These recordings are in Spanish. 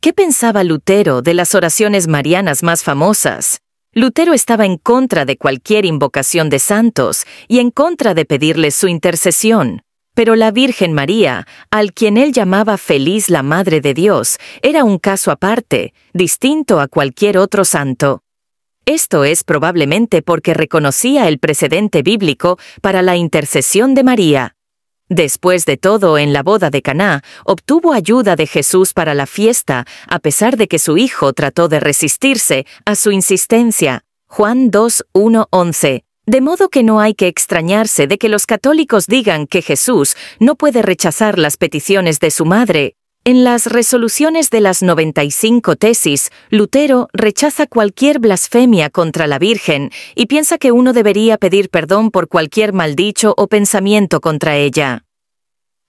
¿Qué pensaba Lutero de las oraciones marianas más famosas? Lutero estaba en contra de cualquier invocación de santos y en contra de pedirles su intercesión. Pero la Virgen María, al quien él llamaba feliz la Madre de Dios, era un caso aparte, distinto a cualquier otro santo. Esto es probablemente porque reconocía el precedente bíblico para la intercesión de María. Después de todo, en la boda de Caná, obtuvo ayuda de Jesús para la fiesta, a pesar de que su hijo trató de resistirse a su insistencia. Juan 1, 11 De modo que no hay que extrañarse de que los católicos digan que Jesús no puede rechazar las peticiones de su madre, en las resoluciones de las 95 tesis, Lutero rechaza cualquier blasfemia contra la Virgen y piensa que uno debería pedir perdón por cualquier maldicho o pensamiento contra ella.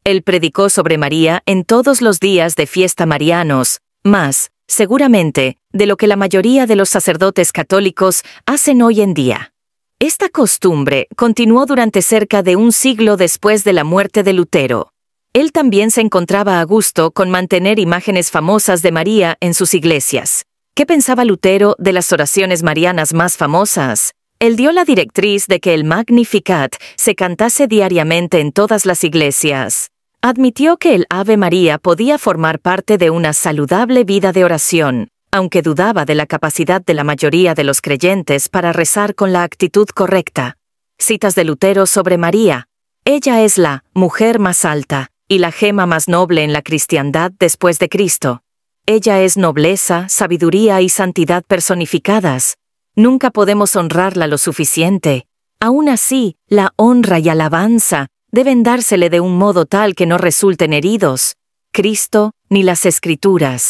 Él predicó sobre María en todos los días de fiesta marianos, más, seguramente, de lo que la mayoría de los sacerdotes católicos hacen hoy en día. Esta costumbre continuó durante cerca de un siglo después de la muerte de Lutero. Él también se encontraba a gusto con mantener imágenes famosas de María en sus iglesias. ¿Qué pensaba Lutero de las oraciones marianas más famosas? Él dio la directriz de que el Magnificat se cantase diariamente en todas las iglesias. Admitió que el Ave María podía formar parte de una saludable vida de oración, aunque dudaba de la capacidad de la mayoría de los creyentes para rezar con la actitud correcta. Citas de Lutero sobre María. Ella es la mujer más alta, y la gema más noble en la cristiandad después de Cristo. Ella es nobleza, sabiduría y santidad personificadas. Nunca podemos honrarla lo suficiente. Aún así, la honra y alabanza deben dársele de un modo tal que no resulten heridos. Cristo, ni las escrituras,